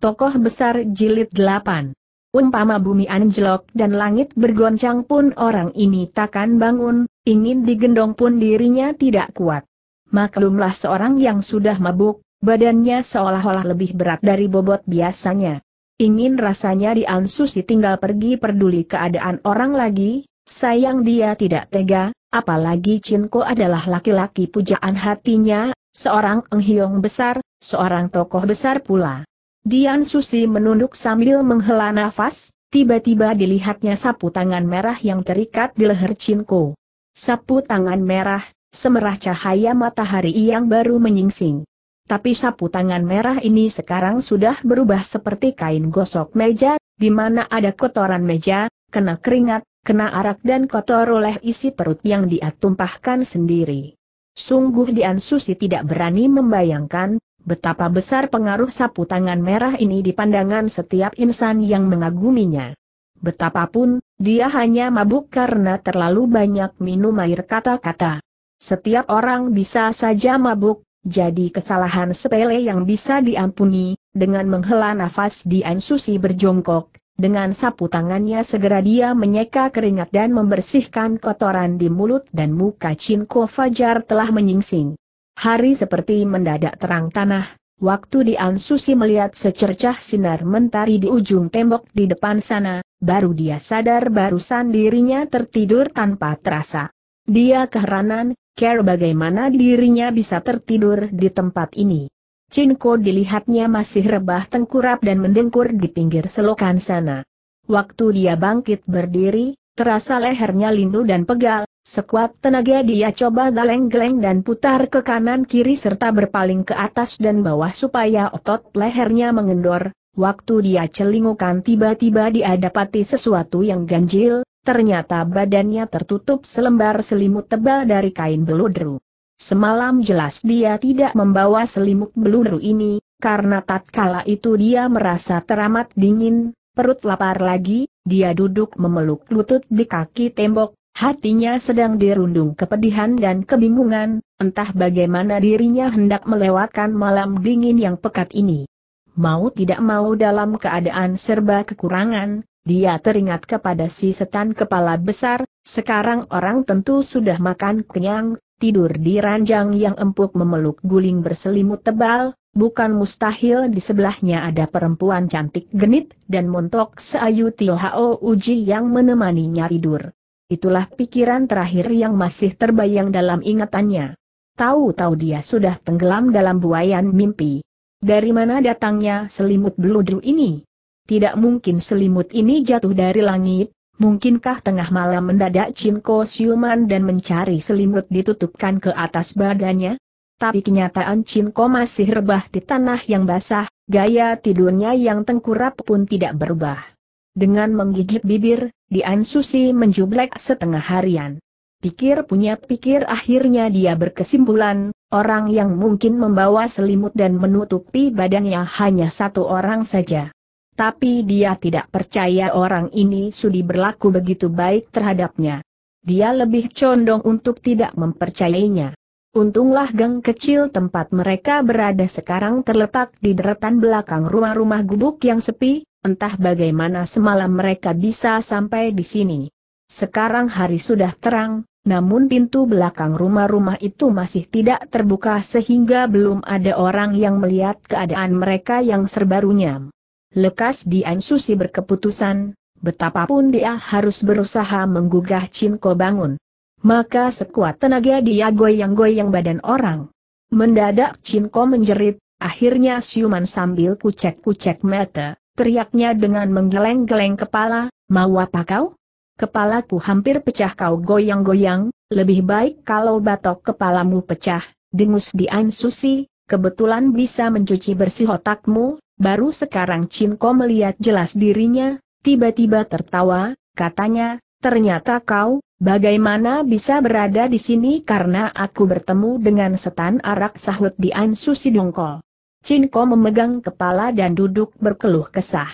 Tokoh besar jilid 8. Umpama bumi anjlok dan langit bergoncang pun orang ini takkan bangun, ingin digendong pun dirinya tidak kuat. Maklumlah seorang yang sudah mabuk, badannya seolah-olah lebih berat dari bobot biasanya. Ingin rasanya diansusi tinggal pergi peduli keadaan orang lagi, sayang dia tidak tega, apalagi Cinko adalah laki-laki pujaan hatinya, seorang enghiong besar, seorang tokoh besar pula. Dian Susi menunduk sambil menghela nafas, tiba-tiba dilihatnya sapu tangan merah yang terikat di leher Cinko. Sapu tangan merah, semerah cahaya matahari yang baru menyingsing. Tapi sapu tangan merah ini sekarang sudah berubah seperti kain gosok meja, di mana ada kotoran meja, kena keringat, kena arak dan kotor oleh isi perut yang dia tumpahkan sendiri. Sungguh Dian Susi tidak berani membayangkan, Betapa besar pengaruh sapu tangan merah ini di pandangan setiap insan yang mengaguminya. Betapapun, dia hanya mabuk karena terlalu banyak minum air kata-kata. Setiap orang bisa saja mabuk, jadi kesalahan sepele yang bisa diampuni, dengan menghela nafas di ansusi berjongkok, dengan sapu tangannya segera dia menyeka keringat dan membersihkan kotoran di mulut dan muka Cinko Fajar telah menyingsing. Hari seperti mendadak terang tanah, waktu di Susi melihat secercah sinar mentari di ujung tembok di depan sana, baru dia sadar barusan dirinya tertidur tanpa terasa. Dia keheranan, care bagaimana dirinya bisa tertidur di tempat ini. Cinko dilihatnya masih rebah tengkurap dan mendengkur di pinggir selokan sana. Waktu dia bangkit berdiri, terasa lehernya lindu dan pegal, Sekuat tenaga dia coba galeng-geleng dan putar ke kanan kiri serta berpaling ke atas dan bawah supaya otot lehernya mengendor. Waktu dia celingukan tiba-tiba dia dapati sesuatu yang ganjil, ternyata badannya tertutup selembar selimut tebal dari kain beludru. Semalam jelas dia tidak membawa selimut beludru ini, karena tatkala itu dia merasa teramat dingin, perut lapar lagi, dia duduk memeluk lutut di kaki tembok, Hatinya sedang dirundung kepedihan dan kebingungan, entah bagaimana dirinya hendak melewatkan malam dingin yang pekat ini. Mau tidak mau dalam keadaan serba kekurangan, dia teringat kepada si setan kepala besar, sekarang orang tentu sudah makan kenyang, tidur di ranjang yang empuk memeluk guling berselimut tebal, bukan mustahil di sebelahnya ada perempuan cantik genit dan montok seayu Tio Hao Uji yang menemaninya tidur. Itulah pikiran terakhir yang masih terbayang dalam ingatannya. Tahu-tahu dia sudah tenggelam dalam buayan mimpi. Dari mana datangnya selimut beludru ini? Tidak mungkin selimut ini jatuh dari langit, mungkinkah tengah malam mendadak Cinco siuman dan mencari selimut ditutupkan ke atas badannya? Tapi kenyataan Cinco masih rebah di tanah yang basah, gaya tidurnya yang tengkurap pun tidak berubah. Dengan menggigit bibir, Dian Susi menjublek setengah harian. Pikir punya pikir akhirnya dia berkesimpulan, orang yang mungkin membawa selimut dan menutupi badannya hanya satu orang saja. Tapi dia tidak percaya orang ini sudi berlaku begitu baik terhadapnya. Dia lebih condong untuk tidak mempercayainya. Untunglah gang kecil tempat mereka berada sekarang terletak di deretan belakang rumah-rumah gubuk yang sepi, Entah bagaimana semalam mereka bisa sampai di sini. Sekarang hari sudah terang, namun pintu belakang rumah-rumah itu masih tidak terbuka sehingga belum ada orang yang melihat keadaan mereka yang serba runyam. Lekas Dian Susi berkeputusan, betapapun dia harus berusaha menggugah Cinko bangun. Maka sekuat tenaga dia goyang-goyang badan orang. Mendadak Cinko menjerit, akhirnya siuman sambil kucek-kucek mata teriaknya dengan menggeleng-geleng kepala, mau apa kau? Kepalaku hampir pecah kau goyang-goyang, lebih baik kalau batok kepalamu pecah, dengus di Susi, kebetulan bisa mencuci bersih otakmu, baru sekarang Cinko melihat jelas dirinya, tiba-tiba tertawa, katanya, ternyata kau, Bagaimana bisa berada di sini karena aku bertemu dengan setan arak sahut di susi Dongkol. Cinco memegang kepala dan duduk berkeluh kesah.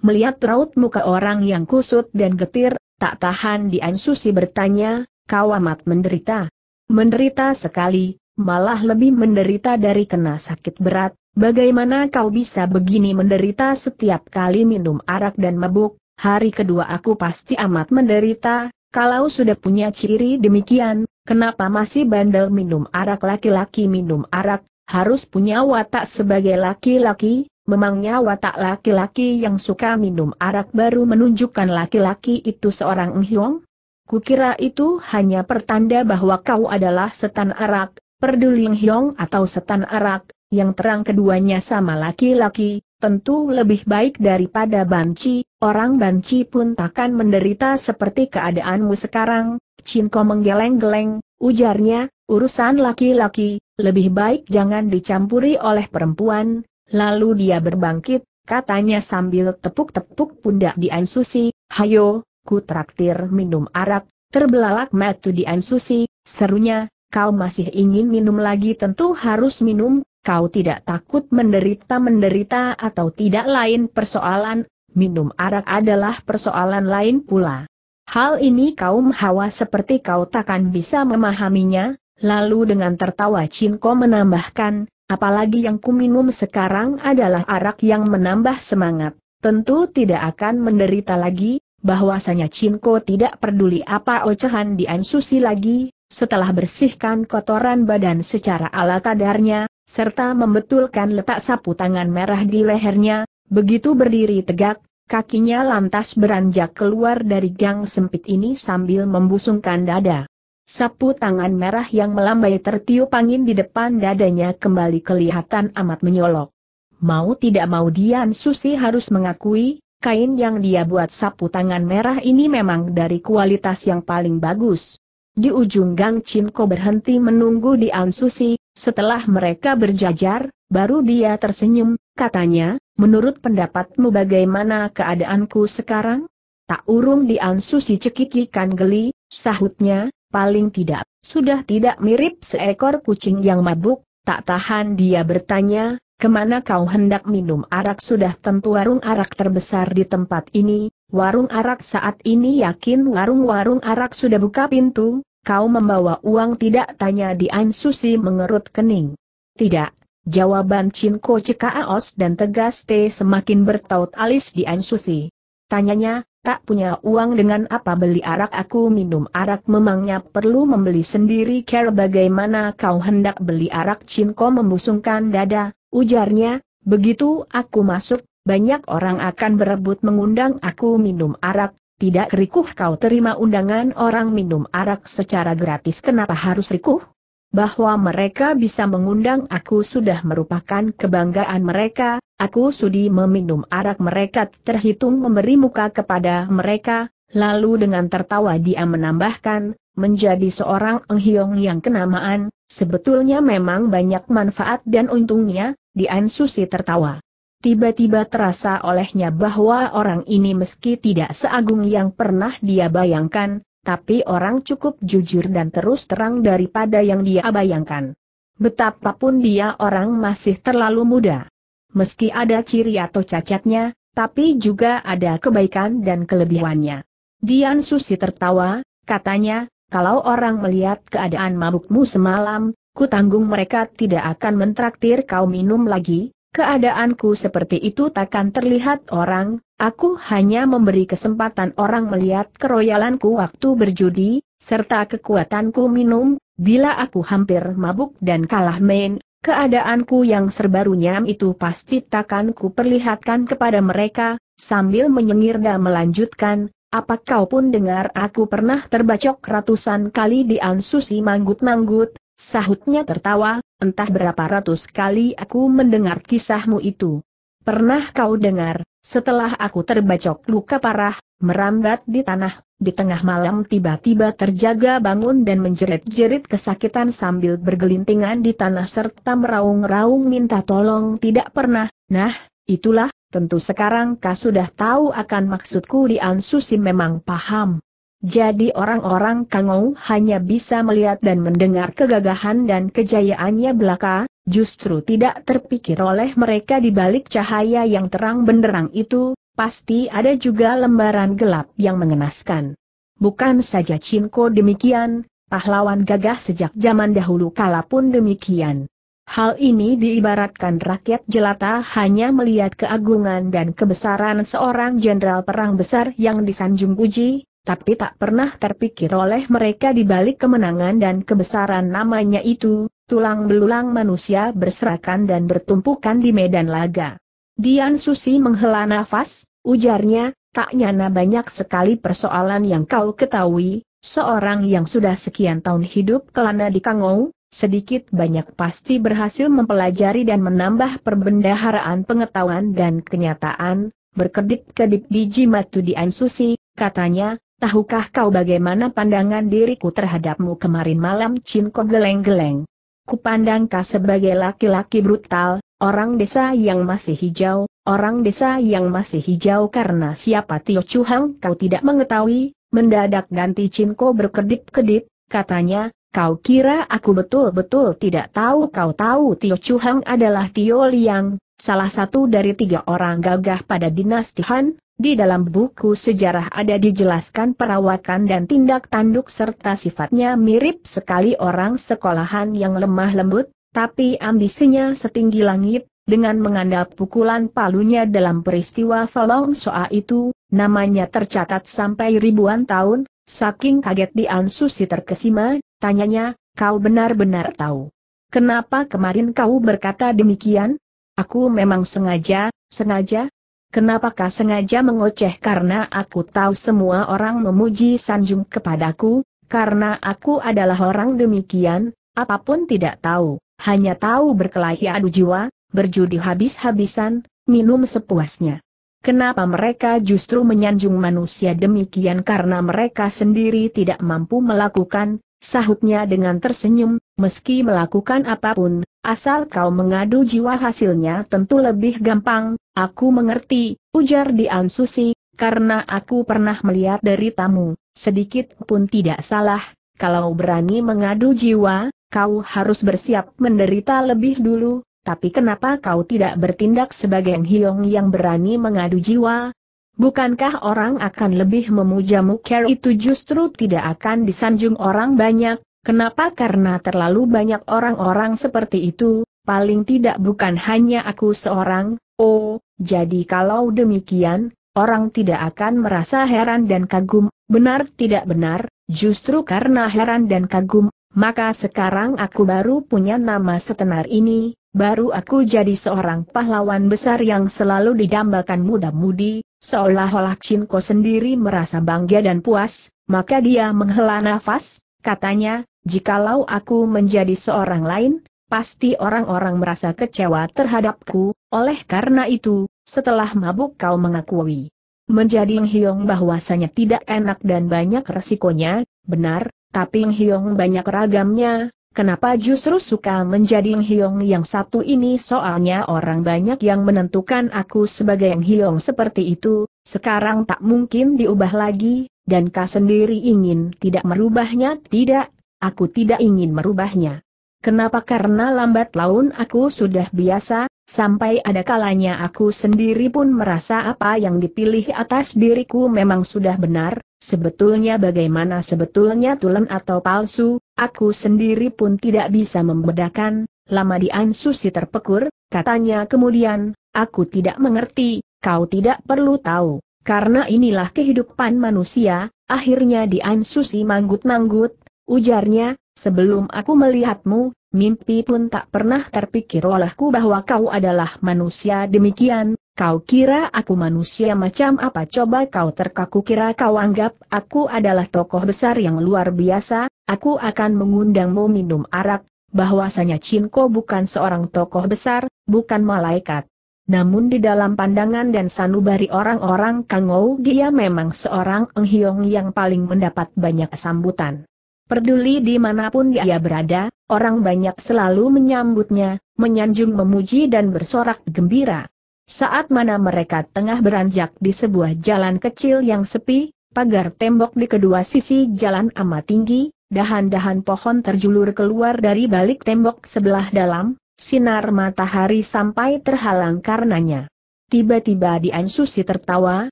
Melihat raut muka orang yang kusut dan getir, tak tahan Dian Susi bertanya, kau amat menderita. Menderita sekali, malah lebih menderita dari kena sakit berat, bagaimana kau bisa begini menderita setiap kali minum arak dan mabuk, hari kedua aku pasti amat menderita, kalau sudah punya ciri demikian, kenapa masih bandel minum arak laki-laki minum arak, harus punya watak sebagai laki-laki, memangnya watak laki-laki yang suka minum arak baru menunjukkan laki-laki itu seorang Nghiong? Kukira itu hanya pertanda bahwa kau adalah setan arak, perduli Nghiong atau setan arak, yang terang keduanya sama laki-laki, tentu lebih baik daripada banci, orang banci pun takkan menderita seperti keadaanmu sekarang, Cinko menggeleng-geleng, Ujarnya, urusan laki-laki, lebih baik jangan dicampuri oleh perempuan, lalu dia berbangkit, katanya sambil tepuk-tepuk pundak Dian Susi, hayo, ku traktir minum arak, terbelalak matu Dian Susi, serunya, kau masih ingin minum lagi tentu harus minum, kau tidak takut menderita-menderita atau tidak lain persoalan, minum arak adalah persoalan lain pula. Hal ini kaum hawa seperti kau takkan bisa memahaminya, lalu dengan tertawa Cinko menambahkan, apalagi yang kuminum sekarang adalah arak yang menambah semangat, tentu tidak akan menderita lagi, bahwasanya Cinko tidak peduli apa ocehan di Ansusi lagi, setelah bersihkan kotoran badan secara ala kadarnya, serta membetulkan letak sapu tangan merah di lehernya, begitu berdiri tegak, Kakinya lantas beranjak keluar dari gang sempit ini sambil membusungkan dada. Sapu tangan merah yang melambai tertiup angin di depan dadanya kembali kelihatan amat menyolok. Mau tidak mau Dian Susi harus mengakui, kain yang dia buat sapu tangan merah ini memang dari kualitas yang paling bagus. Di ujung gang Cinko berhenti menunggu Dian Susi, setelah mereka berjajar, baru dia tersenyum, katanya, Menurut pendapatmu bagaimana keadaanku sekarang? Tak urung diansusi cekikikan geli, sahutnya, paling tidak, sudah tidak mirip seekor kucing yang mabuk, tak tahan dia bertanya, kemana kau hendak minum arak sudah tentu warung arak terbesar di tempat ini, warung arak saat ini yakin warung-warung arak sudah buka pintu, kau membawa uang tidak tanya diansusi mengerut kening. Tidak, Jawaban Cinko Cekaos dan tegas T semakin bertaut alis di Ansusi. Tanyanya, tak punya uang dengan apa beli arak aku minum arak memangnya perlu membeli sendiri care bagaimana kau hendak beli arak Ko membusungkan dada, ujarnya, begitu aku masuk, banyak orang akan berebut mengundang aku minum arak, tidak rikuh kau terima undangan orang minum arak secara gratis kenapa harus rikuh? bahwa mereka bisa mengundang aku sudah merupakan kebanggaan mereka, aku sudi meminum arak mereka terhitung memberi muka kepada mereka, lalu dengan tertawa dia menambahkan, menjadi seorang enghiong yang kenamaan, sebetulnya memang banyak manfaat dan untungnya, Dian Susi tertawa. Tiba-tiba terasa olehnya bahwa orang ini meski tidak seagung yang pernah dia bayangkan, tapi orang cukup jujur dan terus terang daripada yang dia bayangkan. Betapapun dia orang masih terlalu muda. Meski ada ciri atau cacatnya, tapi juga ada kebaikan dan kelebihannya. Dian Susi tertawa, katanya, kalau orang melihat keadaan mabukmu semalam, kutanggung mereka tidak akan mentraktir kau minum lagi, Keadaanku seperti itu takkan terlihat orang, aku hanya memberi kesempatan orang melihat keroyalanku waktu berjudi, serta kekuatanku minum, bila aku hampir mabuk dan kalah main, keadaanku yang serbarunya itu pasti takkan ku perlihatkan kepada mereka, sambil menyengir dan melanjutkan, apakah kau pun dengar aku pernah terbacok ratusan kali di Ansusi manggut-manggut, Sahutnya tertawa, entah berapa ratus kali aku mendengar kisahmu itu. Pernah kau dengar, setelah aku terbacok luka parah, merambat di tanah, di tengah malam tiba-tiba terjaga bangun dan menjerit-jerit kesakitan sambil bergelintingan di tanah serta meraung-raung minta tolong tidak pernah, nah, itulah, tentu sekarang kau sudah tahu akan maksudku di Ansusi memang paham. Jadi orang-orang Kangou hanya bisa melihat dan mendengar kegagahan dan kejayaannya belaka, justru tidak terpikir oleh mereka di balik cahaya yang terang benderang itu, pasti ada juga lembaran gelap yang mengenaskan. Bukan saja Cinko demikian, pahlawan gagah sejak zaman dahulu kala pun demikian. Hal ini diibaratkan rakyat jelata hanya melihat keagungan dan kebesaran seorang jenderal perang besar yang disanjung puji, tapi tak pernah terpikir oleh mereka di balik kemenangan dan kebesaran namanya itu, tulang belulang manusia berserakan dan bertumpukan di medan laga. Dian Susi menghela nafas, ujarnya, tak nyana banyak sekali persoalan yang kau ketahui, seorang yang sudah sekian tahun hidup kelana di Kangou, sedikit banyak pasti berhasil mempelajari dan menambah perbendaharaan pengetahuan dan kenyataan, berkedip-kedip biji matu Dian Susi, katanya, Tahukah kau bagaimana pandangan diriku terhadapmu kemarin malam Cinko geleng-geleng? Kupandang kau sebagai laki-laki brutal, orang desa yang masih hijau, orang desa yang masih hijau karena siapa Tio Chu Hang? kau tidak mengetahui, mendadak ganti Cinko berkedip-kedip, katanya, kau kira aku betul-betul tidak tahu kau tahu Tio Chu Hang adalah Tio Liang, salah satu dari tiga orang gagah pada dinasti Han, di dalam buku sejarah ada dijelaskan perawakan dan tindak tanduk serta sifatnya mirip sekali orang sekolahan yang lemah lembut, tapi ambisinya setinggi langit, dengan mengandap pukulan palunya dalam peristiwa Falong Soa itu, namanya tercatat sampai ribuan tahun, saking kaget di Ansusi terkesima, tanyanya, kau benar-benar tahu. Kenapa kemarin kau berkata demikian? Aku memang sengaja, sengaja, Kenapakah sengaja mengoceh karena aku tahu semua orang memuji Sanjung kepadaku, karena aku adalah orang demikian, apapun tidak tahu, hanya tahu berkelahi adu jiwa, berjudi habis-habisan, minum sepuasnya. Kenapa mereka justru menyanjung manusia demikian karena mereka sendiri tidak mampu melakukan, sahutnya dengan tersenyum, meski melakukan apapun, asal kau mengadu jiwa hasilnya tentu lebih gampang, aku mengerti, ujar Dian Susi, karena aku pernah melihat dari tamu, sedikit pun tidak salah, kalau berani mengadu jiwa, kau harus bersiap menderita lebih dulu, tapi kenapa kau tidak bertindak sebagai Hyong yang berani mengadu jiwa? Bukankah orang akan lebih memujamu care itu justru tidak akan disanjung orang banyak, Kenapa? Karena terlalu banyak orang-orang seperti itu, paling tidak bukan hanya aku seorang, oh, jadi kalau demikian, orang tidak akan merasa heran dan kagum, benar tidak benar, justru karena heran dan kagum, maka sekarang aku baru punya nama setenar ini, baru aku jadi seorang pahlawan besar yang selalu didambakan muda-mudi, seolah-olah Cinko sendiri merasa bangga dan puas, maka dia menghela nafas, katanya, jikalau aku menjadi seorang lain, pasti orang-orang merasa kecewa terhadapku, oleh karena itu, setelah mabuk kau mengakui menjadi Nghiong bahwasanya tidak enak dan banyak resikonya, benar, tapi Nghiong banyak ragamnya, kenapa justru suka menjadi Nghiong yang satu ini soalnya orang banyak yang menentukan aku sebagai Nghiong seperti itu, sekarang tak mungkin diubah lagi, dan kau sendiri ingin tidak merubahnya tidak, Aku tidak ingin merubahnya. Kenapa? Karena lambat laun aku sudah biasa, sampai ada kalanya aku sendiri pun merasa apa yang dipilih atas diriku memang sudah benar, sebetulnya bagaimana sebetulnya tulen atau palsu, aku sendiri pun tidak bisa membedakan, lama Dian Susi terpekur, katanya kemudian, aku tidak mengerti, kau tidak perlu tahu. Karena inilah kehidupan manusia, akhirnya Dian Susi manggut-manggut, ujarnya, sebelum aku melihatmu, mimpi pun tak pernah terpikir olehku bahwa kau adalah manusia demikian, kau kira aku manusia macam apa coba kau terkaku kira kau anggap aku adalah tokoh besar yang luar biasa, aku akan mengundangmu minum arak, bahwasanya Cinko bukan seorang tokoh besar, bukan malaikat. Namun di dalam pandangan dan sanubari orang-orang Kangou dia memang seorang enghiong yang paling mendapat banyak sambutan. Peduli dimanapun dia berada, orang banyak selalu menyambutnya, menyanjung memuji dan bersorak gembira. Saat mana mereka tengah beranjak di sebuah jalan kecil yang sepi, pagar tembok di kedua sisi jalan amat tinggi, dahan-dahan pohon terjulur keluar dari balik tembok sebelah dalam, sinar matahari sampai terhalang karenanya. Tiba-tiba Dian Susi tertawa,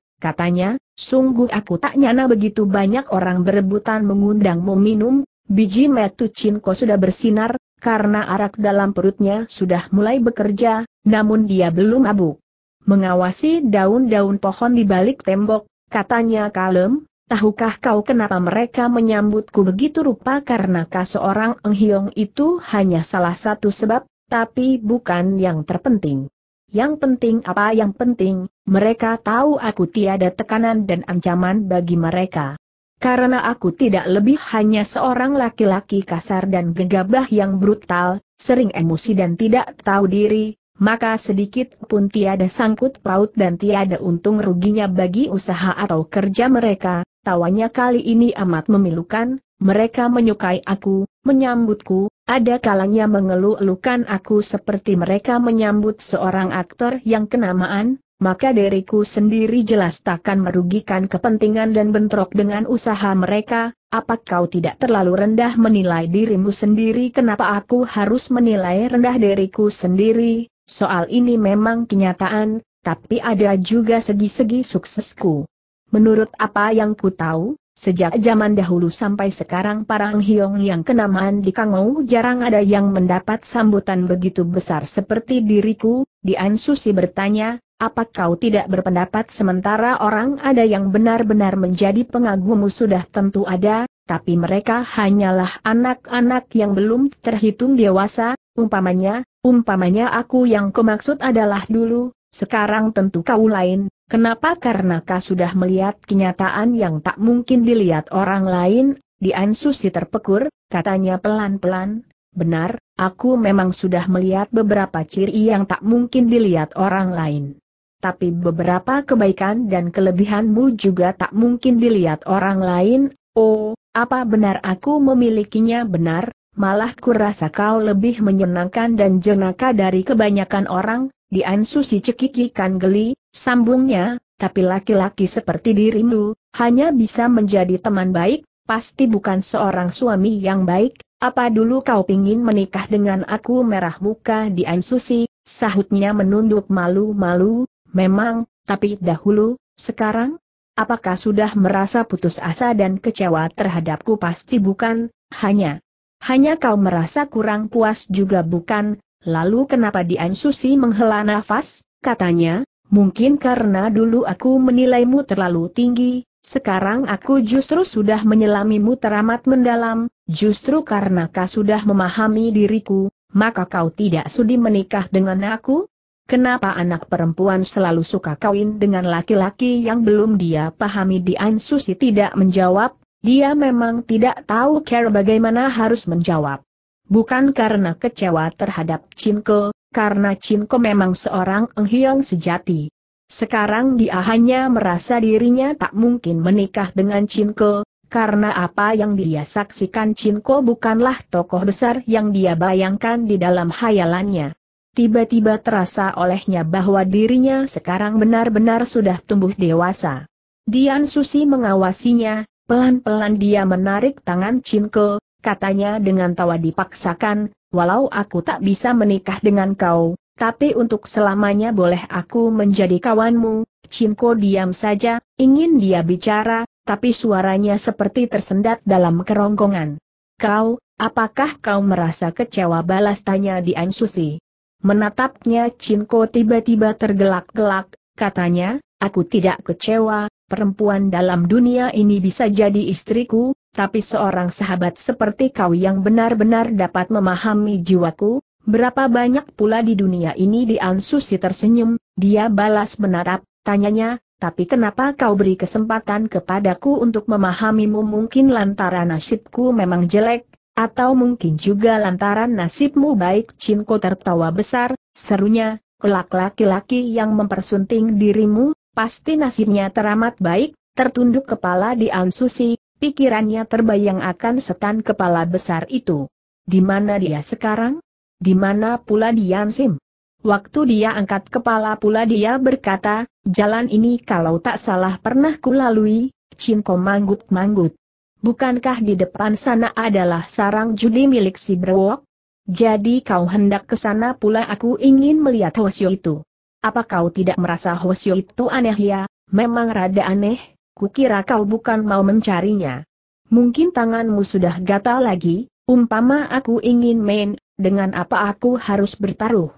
katanya, Sungguh aku tak nyana begitu banyak orang berebutan mengundangmu minum, biji metu cinko sudah bersinar, karena arak dalam perutnya sudah mulai bekerja, namun dia belum mabuk. Mengawasi daun-daun pohon di balik tembok, katanya kalem, Tahukah kau kenapa mereka menyambutku begitu rupa Karena seorang enghiong itu hanya salah satu sebab, tapi bukan yang terpenting. Yang penting apa yang penting, mereka tahu aku tiada tekanan dan ancaman bagi mereka. Karena aku tidak lebih hanya seorang laki-laki kasar dan gegabah yang brutal, sering emosi dan tidak tahu diri, maka sedikit pun tiada sangkut paut dan tiada untung ruginya bagi usaha atau kerja mereka, tawanya kali ini amat memilukan, mereka menyukai aku, menyambutku, ada kalanya mengeluh-elukan aku seperti mereka menyambut seorang aktor yang kenamaan, maka diriku sendiri jelas takkan merugikan kepentingan dan bentrok dengan usaha mereka, apa kau tidak terlalu rendah menilai dirimu sendiri kenapa aku harus menilai rendah diriku sendiri, soal ini memang kenyataan, tapi ada juga segi-segi suksesku. Menurut apa yang ku tahu, Sejak zaman dahulu sampai sekarang Parang Hyong yang kenamaan di Kangou jarang ada yang mendapat sambutan begitu besar seperti diriku, Dian Susi bertanya, apa kau tidak berpendapat sementara orang ada yang benar-benar menjadi pengagumu sudah tentu ada, tapi mereka hanyalah anak-anak yang belum terhitung dewasa, umpamanya, umpamanya aku yang kumaksud adalah dulu, sekarang tentu kau lain, kenapa karena kau sudah melihat kenyataan yang tak mungkin dilihat orang lain, Dian Susi terpekur, katanya pelan-pelan, benar, aku memang sudah melihat beberapa ciri yang tak mungkin dilihat orang lain. Tapi beberapa kebaikan dan kelebihanmu juga tak mungkin dilihat orang lain, oh, apa benar aku memilikinya benar, malah kurasa kau lebih menyenangkan dan jenaka dari kebanyakan orang, di Dian Susi cekikikan geli, sambungnya, tapi laki-laki seperti dirimu, hanya bisa menjadi teman baik, pasti bukan seorang suami yang baik, apa dulu kau pingin menikah dengan aku merah muka Di Dian Susi, sahutnya menunduk malu-malu, memang, tapi dahulu, sekarang? Apakah sudah merasa putus asa dan kecewa terhadapku pasti bukan, hanya. Hanya kau merasa kurang puas juga bukan, Lalu kenapa Dian Susi menghela nafas? Katanya, mungkin karena dulu aku menilaimu terlalu tinggi, sekarang aku justru sudah menyelamimu teramat mendalam, justru karena kau sudah memahami diriku, maka kau tidak sudi menikah dengan aku? Kenapa anak perempuan selalu suka kawin dengan laki-laki yang belum dia pahami Dian Susi tidak menjawab, dia memang tidak tahu cara bagaimana harus menjawab. Bukan karena kecewa terhadap Cinco, karena Cinco memang seorang enghiong sejati. Sekarang dia hanya merasa dirinya tak mungkin menikah dengan Cinco, karena apa yang dia saksikan Cinco bukanlah tokoh besar yang dia bayangkan di dalam hayalannya. Tiba-tiba terasa olehnya bahwa dirinya sekarang benar-benar sudah tumbuh dewasa. Dian Susi mengawasinya, pelan-pelan dia menarik tangan Cinco katanya dengan tawa dipaksakan, walau aku tak bisa menikah dengan kau, tapi untuk selamanya boleh aku menjadi kawanmu, Cinko diam saja, ingin dia bicara, tapi suaranya seperti tersendat dalam kerongkongan. Kau, apakah kau merasa kecewa balas tanya di Susi? Menatapnya Cinko tiba-tiba tergelak-gelak, katanya, aku tidak kecewa, perempuan dalam dunia ini bisa jadi istriku, tapi seorang sahabat seperti kau yang benar-benar dapat memahami jiwaku, berapa banyak pula di dunia ini di Susi tersenyum, dia balas menatap, tanyanya, tapi kenapa kau beri kesempatan kepadaku untuk memahamimu mungkin lantaran nasibku memang jelek, atau mungkin juga lantaran nasibmu baik Cinko tertawa besar, serunya, kelak laki-laki yang mempersunting dirimu, pasti nasibnya teramat baik, tertunduk kepala di Susi, Pikirannya terbayang akan setan kepala besar itu. Di mana dia sekarang? Di mana pula Dian Sim? Waktu dia angkat kepala pula dia berkata, jalan ini kalau tak salah pernah kulalui, Cinko manggut-manggut. Bukankah di depan sana adalah sarang judi milik si Brewok? Jadi kau hendak ke sana pula aku ingin melihat Hosyo itu. Apa kau tidak merasa Hosyo itu aneh ya? Memang rada aneh, kukira kau bukan mau mencarinya. Mungkin tanganmu sudah gatal lagi, umpama aku ingin main, dengan apa aku harus bertaruh?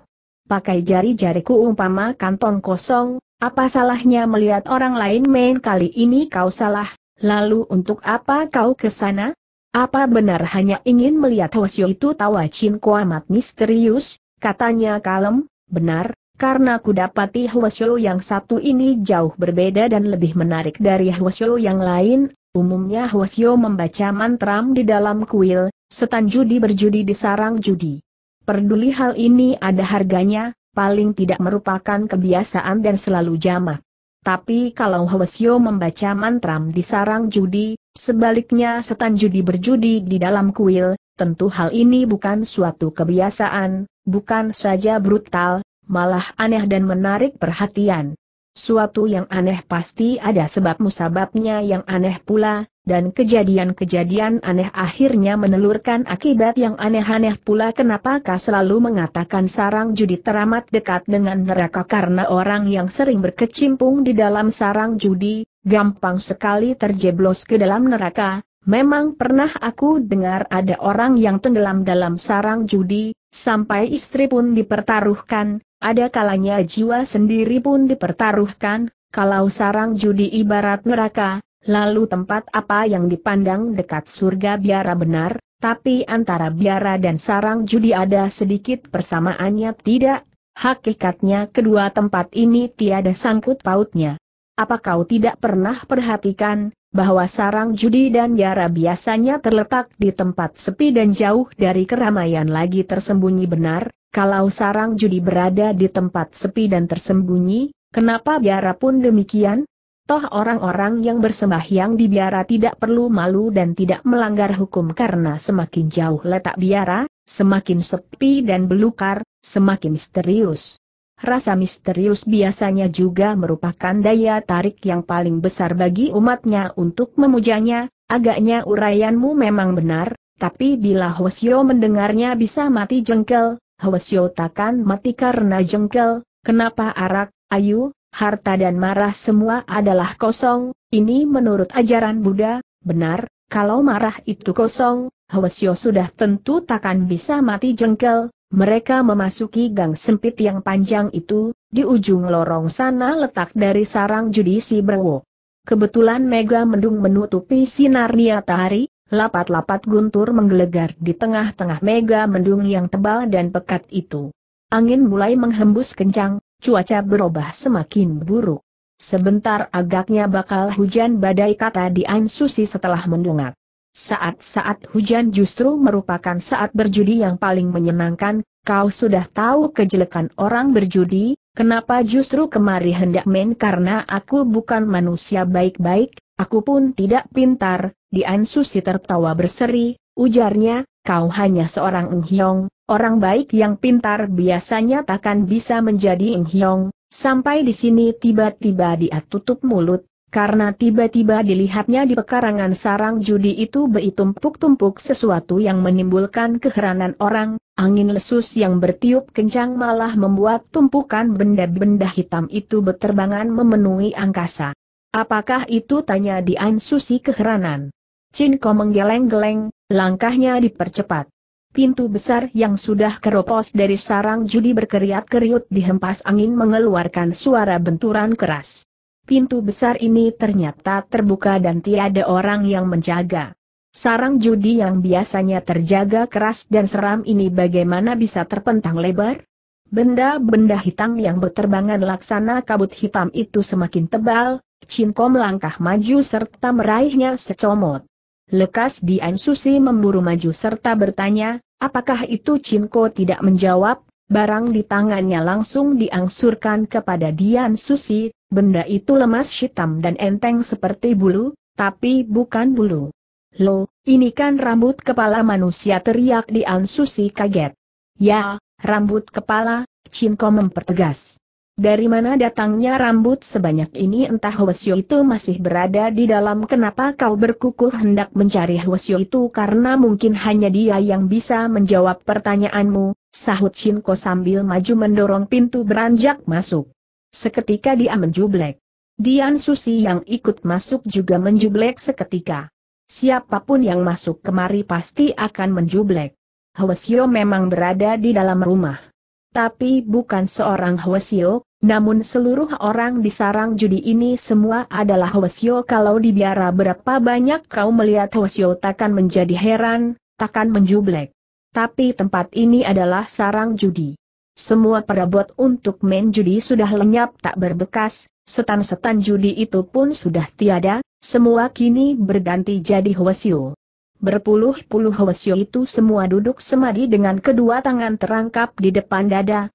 Pakai jari-jariku umpama kantong kosong, apa salahnya melihat orang lain main kali ini kau salah, lalu untuk apa kau ke sana? Apa benar hanya ingin melihat Hosio itu tawa Chin amat misterius, katanya kalem, benar, karena ku dapati Hwasyo yang satu ini jauh berbeda dan lebih menarik dari Hwasyo yang lain, umumnya Hwasyo membaca mantra di dalam kuil, setan judi berjudi di sarang judi. Perduli hal ini ada harganya, paling tidak merupakan kebiasaan dan selalu jamak. Tapi kalau Hwasyo membaca mantra di sarang judi, sebaliknya setan judi berjudi di dalam kuil, tentu hal ini bukan suatu kebiasaan, bukan saja brutal, malah aneh dan menarik perhatian. Suatu yang aneh pasti ada sebab musababnya yang aneh pula, dan kejadian-kejadian aneh akhirnya menelurkan akibat yang aneh-aneh pula kenapakah selalu mengatakan sarang judi teramat dekat dengan neraka karena orang yang sering berkecimpung di dalam sarang judi, gampang sekali terjeblos ke dalam neraka, memang pernah aku dengar ada orang yang tenggelam dalam sarang judi, sampai istri pun dipertaruhkan, ada kalanya jiwa sendiri pun dipertaruhkan, kalau sarang judi ibarat neraka, lalu tempat apa yang dipandang dekat surga biara benar, tapi antara biara dan sarang judi ada sedikit persamaannya tidak, hakikatnya kedua tempat ini tiada sangkut pautnya. Apa kau tidak pernah perhatikan, bahwa sarang judi dan biara biasanya terletak di tempat sepi dan jauh dari keramaian lagi tersembunyi benar, kalau sarang judi berada di tempat sepi dan tersembunyi, kenapa biara pun demikian? Toh orang-orang yang bersembahyang di biara tidak perlu malu dan tidak melanggar hukum karena semakin jauh letak biara, semakin sepi dan belukar, semakin misterius. Rasa misterius biasanya juga merupakan daya tarik yang paling besar bagi umatnya untuk memujanya, agaknya uraianmu memang benar, tapi bila Hosio mendengarnya bisa mati jengkel, Hwasyo takkan mati karena jengkel, kenapa arak, ayu, harta dan marah semua adalah kosong, ini menurut ajaran Buddha, benar, kalau marah itu kosong, Hwasyo sudah tentu takkan bisa mati jengkel, mereka memasuki gang sempit yang panjang itu, di ujung lorong sana letak dari sarang judisi berwo. Kebetulan Mega Mendung menutupi sinar matahari, Lapat-lapat guntur menggelegar di tengah-tengah mega mendung yang tebal dan pekat itu. Angin mulai menghembus kencang, cuaca berubah semakin buruk. Sebentar agaknya bakal hujan badai kata Dian Susi setelah mendungak. Saat-saat hujan justru merupakan saat berjudi yang paling menyenangkan, kau sudah tahu kejelekan orang berjudi, kenapa justru kemari hendak main karena aku bukan manusia baik-baik, aku pun tidak pintar, Dian Susi tertawa berseri, ujarnya, kau hanya seorang Enghyong, orang baik yang pintar biasanya takkan bisa menjadi Enghyong, sampai di sini tiba-tiba dia tutup mulut, karena tiba-tiba dilihatnya di pekarangan sarang judi itu beitumpuk-tumpuk sesuatu yang menimbulkan keheranan orang, angin lesus yang bertiup kencang malah membuat tumpukan benda-benda hitam itu berterbangan memenuhi angkasa. Apakah itu tanya Dian Susi keheranan? Chin Ko menggeleng-geleng, langkahnya dipercepat. Pintu besar yang sudah keropos dari sarang judi berkeriat-keriut dihempas angin mengeluarkan suara benturan keras. Pintu besar ini ternyata terbuka dan tiada orang yang menjaga. Sarang judi yang biasanya terjaga keras dan seram ini bagaimana bisa terpentang lebar? Benda-benda hitam yang berterbangan laksana kabut hitam itu semakin tebal, Cinko melangkah maju serta meraihnya secomot. Lekas Dian Susi memburu maju serta bertanya, apakah itu Cinko tidak menjawab, barang di tangannya langsung diangsurkan kepada Dian Susi, benda itu lemas hitam dan enteng seperti bulu, tapi bukan bulu. Lo, ini kan rambut kepala manusia teriak Dian Susi kaget. Ya, rambut kepala, Cinko mempertegas. Dari mana datangnya rambut sebanyak ini entah Hwasyo itu masih berada di dalam kenapa kau berkukuh hendak mencari Hwasyo itu karena mungkin hanya dia yang bisa menjawab pertanyaanmu, sahut Shinko sambil maju mendorong pintu beranjak masuk. Seketika dia menjublek. Dian Susi yang ikut masuk juga menjublek seketika. Siapapun yang masuk kemari pasti akan menjublek. Hwasyo memang berada di dalam rumah. Tapi bukan seorang Hwasyo, namun seluruh orang di sarang judi ini semua adalah Hwasyo kalau dibiara berapa banyak kau melihat Hwasyo takkan menjadi heran, takkan menjublek. Tapi tempat ini adalah sarang judi. Semua perabot untuk main judi sudah lenyap tak berbekas, setan-setan judi itu pun sudah tiada, semua kini berganti jadi Hwasyo. Berpuluh-puluh Hwasyo itu semua duduk semadi dengan kedua tangan terangkap di depan dada,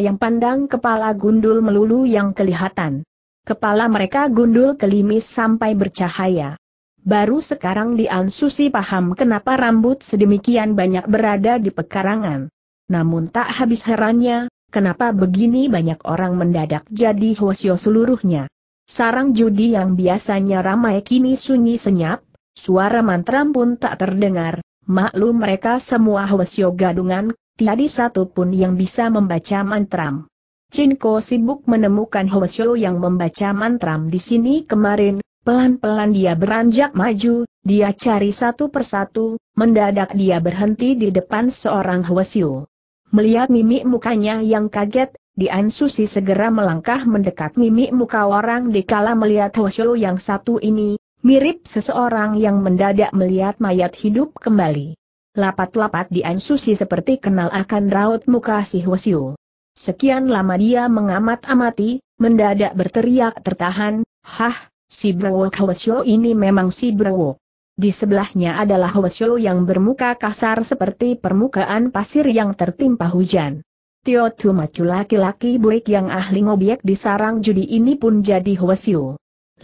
yang pandang kepala gundul melulu yang kelihatan. Kepala mereka gundul kelimis sampai bercahaya. Baru sekarang Dian Susi paham kenapa rambut sedemikian banyak berada di pekarangan. Namun tak habis herannya, kenapa begini banyak orang mendadak jadi hwasyo seluruhnya. Sarang judi yang biasanya ramai kini sunyi senyap, suara mantra pun tak terdengar, maklum mereka semua hwasyo gadungan, tiada satu pun yang bisa membaca mantram. Cinko sibuk menemukan Hoesyo yang membaca mantram di sini kemarin, pelan-pelan dia beranjak maju, dia cari satu persatu, mendadak dia berhenti di depan seorang Hoesyo. Melihat mimik mukanya yang kaget, Dian Susi segera melangkah mendekat mimik muka orang dikala melihat Hoesyo yang satu ini, mirip seseorang yang mendadak melihat mayat hidup kembali. Lapat-lapat di Susi seperti kenal akan raut muka si Hwasyu. Sekian lama dia mengamat-amati, mendadak berteriak tertahan, Hah, si Brewok Hwasyu ini memang si Brewok. Di sebelahnya adalah Hwasyu yang bermuka kasar seperti permukaan pasir yang tertimpa hujan. Tio Tu Macu laki-laki burik yang ahli ngobyek di sarang judi ini pun jadi Hwasyu.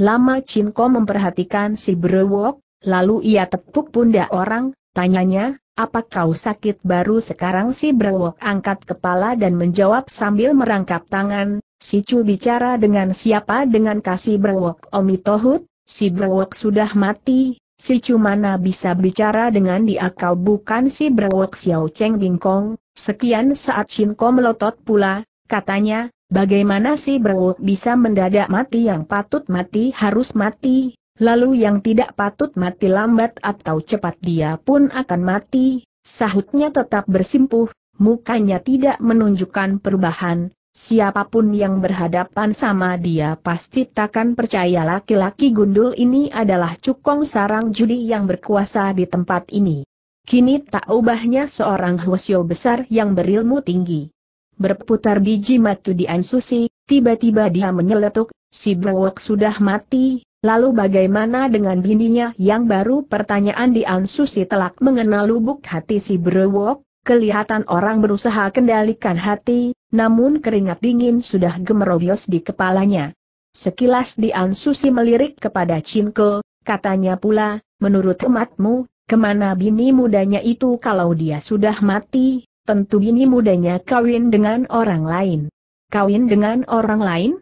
Lama Cinko memperhatikan si Brewok, lalu ia tepuk pundak orang, tanyanya, apa kau sakit baru sekarang si brewok angkat kepala dan menjawab sambil merangkap tangan, si cu bicara dengan siapa dengan kasih brewok omitohut, si brewok sudah mati, si cu mana bisa bicara dengan dia kau bukan si brewok Xiao Cheng Bingkong, sekian saat Shinko melotot pula, katanya, bagaimana si brewok bisa mendadak mati yang patut mati harus mati, Lalu yang tidak patut mati lambat atau cepat dia pun akan mati, sahutnya tetap bersimpuh, mukanya tidak menunjukkan perubahan, siapapun yang berhadapan sama dia pasti takkan percaya laki-laki gundul ini adalah cukong sarang judi yang berkuasa di tempat ini. Kini tak ubahnya seorang hwasyo besar yang berilmu tinggi. Berputar biji matu di Ansusi, tiba-tiba dia menyeletuk, si Bewok sudah mati, Lalu bagaimana dengan bininya yang baru pertanyaan di Ansusi telak mengenal lubuk hati si Brewok, kelihatan orang berusaha kendalikan hati, namun keringat dingin sudah gemerobios di kepalanya. Sekilas di Ansusi melirik kepada Cinko, katanya pula, menurut umatmu, kemana bini mudanya itu kalau dia sudah mati, tentu bini mudanya kawin dengan orang lain. Kawin dengan orang lain?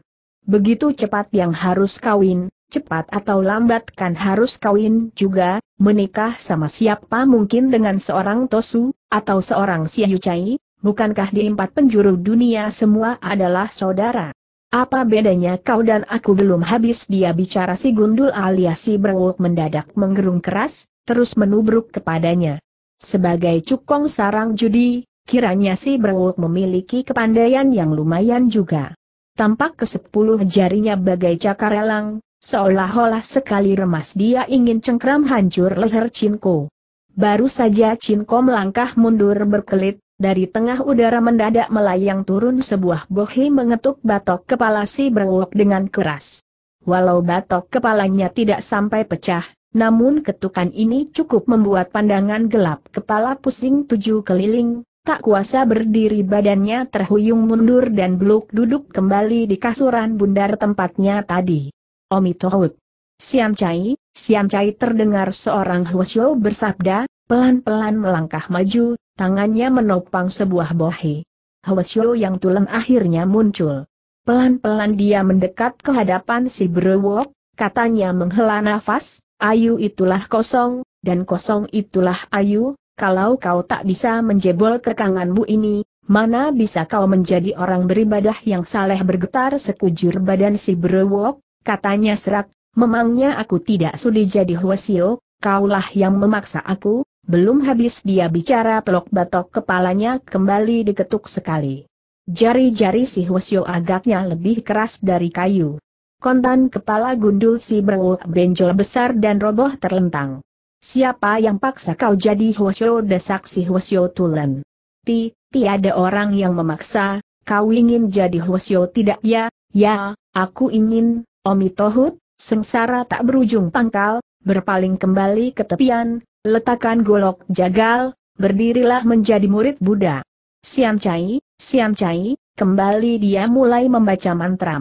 Begitu cepat yang harus kawin, cepat atau lambat kan harus kawin juga, menikah sama siapa mungkin dengan seorang Tosu, atau seorang Siayucai, bukankah di empat penjuru dunia semua adalah saudara? Apa bedanya kau dan aku belum habis dia bicara si gundul alias si brewok mendadak menggerung keras, terus menubruk kepadanya. Sebagai cukong sarang judi, kiranya si brewok memiliki kepandaian yang lumayan juga. Tampak ke sepuluh jarinya bagai cakar elang. Seolah-olah sekali remas dia ingin cengkram hancur leher Cinko. Baru saja Cinko melangkah mundur berkelit, dari tengah udara mendadak melayang turun sebuah bohi mengetuk batok kepala si berwok dengan keras. Walau batok kepalanya tidak sampai pecah, namun ketukan ini cukup membuat pandangan gelap kepala pusing tujuh keliling, tak kuasa berdiri badannya terhuyung mundur dan beluk duduk kembali di kasuran bundar tempatnya tadi. Omi Tohut. Siam cai, Siam cai terdengar seorang Huasyo bersabda, pelan-pelan melangkah maju, tangannya menopang sebuah bohe. Huasyo yang tulang akhirnya muncul. Pelan-pelan dia mendekat ke hadapan si Brewok, katanya menghela nafas, ayu itulah kosong, dan kosong itulah ayu, kalau kau tak bisa menjebol kekanganmu ini, mana bisa kau menjadi orang beribadah yang saleh bergetar sekujur badan si Brewok, katanya serak, memangnya aku tidak sudi jadi Huasio, kaulah yang memaksa aku, belum habis dia bicara pelok batok kepalanya kembali diketuk sekali. Jari-jari si Huasio agaknya lebih keras dari kayu. Kontan kepala gundul si berwuk benjol besar dan roboh terlentang. Siapa yang paksa kau jadi Huasio desak si Huasio tulen. Ti, ti ada orang yang memaksa, kau ingin jadi Huasio tidak ya, ya, aku ingin, Omi Tohut, sengsara tak berujung pangkal, berpaling kembali ke tepian, letakkan golok jagal, berdirilah menjadi murid Buddha. Siam Chai, Siam Chai, kembali dia mulai membaca mantra.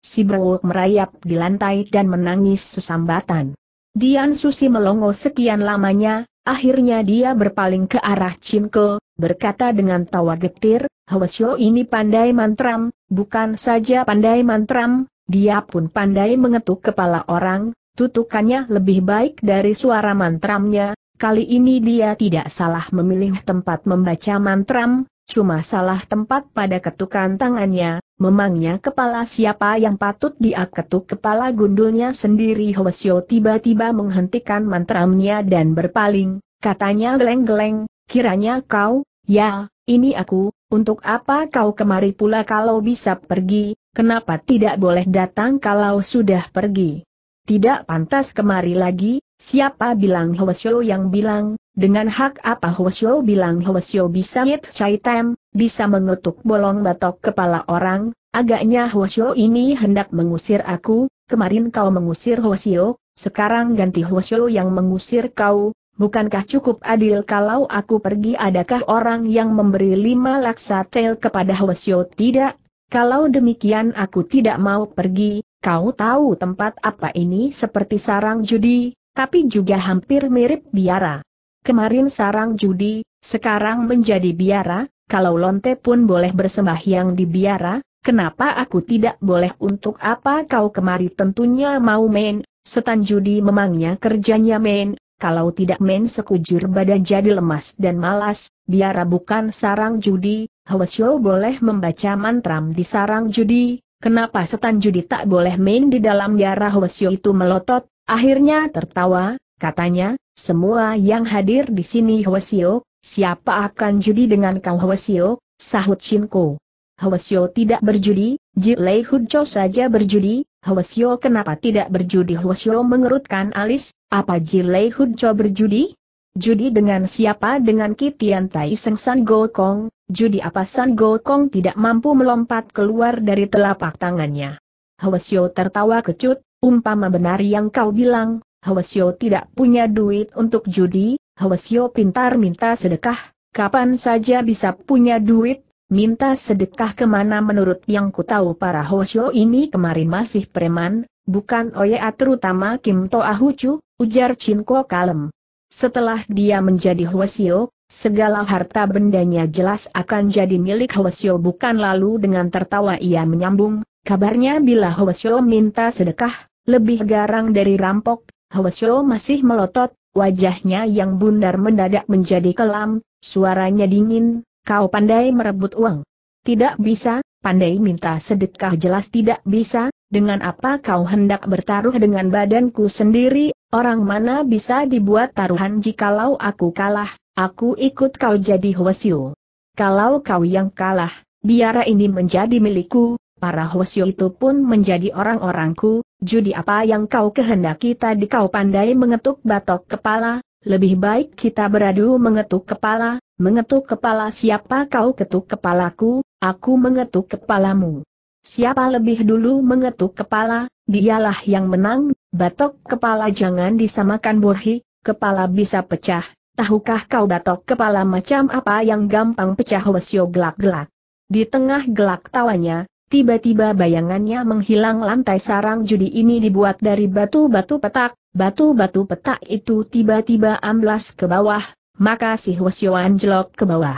Si Brewok merayap di lantai dan menangis sesambatan. Dian Susi melongo sekian lamanya, akhirnya dia berpaling ke arah Cimko, berkata dengan tawa getir, Hwasyo ini pandai mantram, bukan saja pandai mantram, dia pun pandai mengetuk kepala orang, tutukannya lebih baik dari suara mantramnya, kali ini dia tidak salah memilih tempat membaca mantram, cuma salah tempat pada ketukan tangannya, memangnya kepala siapa yang patut dia ketuk kepala gundulnya sendiri Hwasyo tiba-tiba menghentikan mantramnya dan berpaling, katanya geleng-geleng, kiranya kau, ya, ini aku, untuk apa kau kemari pula kalau bisa pergi, Kenapa tidak boleh datang kalau sudah pergi? Tidak pantas kemari lagi, siapa bilang Hwasyo yang bilang, dengan hak apa Hwasyo bilang Hwasyo bisa hit caitem, bisa mengetuk bolong batok kepala orang, agaknya Hwasyo ini hendak mengusir aku, kemarin kau mengusir Hwasyo, sekarang ganti Hwasyo yang mengusir kau, Bukankah cukup adil kalau aku pergi adakah orang yang memberi lima laksa tel kepada Hwasyo tidak, kalau demikian aku tidak mau pergi, kau tahu tempat apa ini seperti sarang judi, tapi juga hampir mirip biara. Kemarin sarang judi, sekarang menjadi biara, kalau lonte pun boleh bersembahyang di biara, kenapa aku tidak boleh untuk apa kau kemari tentunya mau main, setan judi memangnya kerjanya main, kalau tidak main sekujur badan jadi lemas dan malas, biara bukan sarang judi, Hwasyo boleh membaca mantra di sarang judi, kenapa setan judi tak boleh main di dalam biara Hwasyo itu melotot, akhirnya tertawa, katanya, semua yang hadir di sini Hwasyo, siapa akan judi dengan kau Hwasyo, sahut Shinko. Hwasyo tidak berjudi, Ji Lei Hudjo saja berjudi, Hwasyo kenapa tidak berjudi Hwasyo mengerutkan alis, apa Ji Lei Hudjo berjudi? Judi dengan siapa dengan Kitian Tai Seng San Gokong, judi apa San Kong tidak mampu melompat keluar dari telapak tangannya. Hwasyo tertawa kecut, umpama benar yang kau bilang, Hwasyo tidak punya duit untuk judi, Hwasyo pintar minta sedekah, kapan saja bisa punya duit, minta sedekah kemana menurut yang ku tahu para Hwasyo ini kemarin masih preman, bukan Oya terutama Kim Hucu, ujar Chin Kuo kalem. Setelah dia menjadi Huasio, segala harta bendanya jelas akan jadi milik Huasio. bukan lalu dengan tertawa ia menyambung, kabarnya bila Huasio minta sedekah, lebih garang dari rampok, Huasio masih melotot, wajahnya yang bundar mendadak menjadi kelam, suaranya dingin, kau pandai merebut uang. Tidak bisa, pandai minta sedekah jelas tidak bisa, dengan apa kau hendak bertaruh dengan badanku sendiri, orang mana bisa dibuat taruhan jikalau aku kalah, aku ikut kau jadi Hwasyu. Kalau kau yang kalah, biara ini menjadi milikku, para Hwasyu itu pun menjadi orang-orangku, judi apa yang kau kehendaki tadi kau pandai mengetuk batok kepala, lebih baik kita beradu mengetuk kepala, mengetuk kepala siapa kau ketuk kepalaku, aku mengetuk kepalamu. Siapa lebih dulu mengetuk kepala, dialah yang menang, batok kepala jangan disamakan burhi, kepala bisa pecah, tahukah kau batok kepala macam apa yang gampang pecah wasyo gelak-gelak. Di tengah gelak tawanya, Tiba-tiba bayangannya menghilang lantai sarang judi ini dibuat dari batu-batu petak, batu-batu petak itu tiba-tiba amblas ke bawah, maka si wasyo anjlok ke bawah.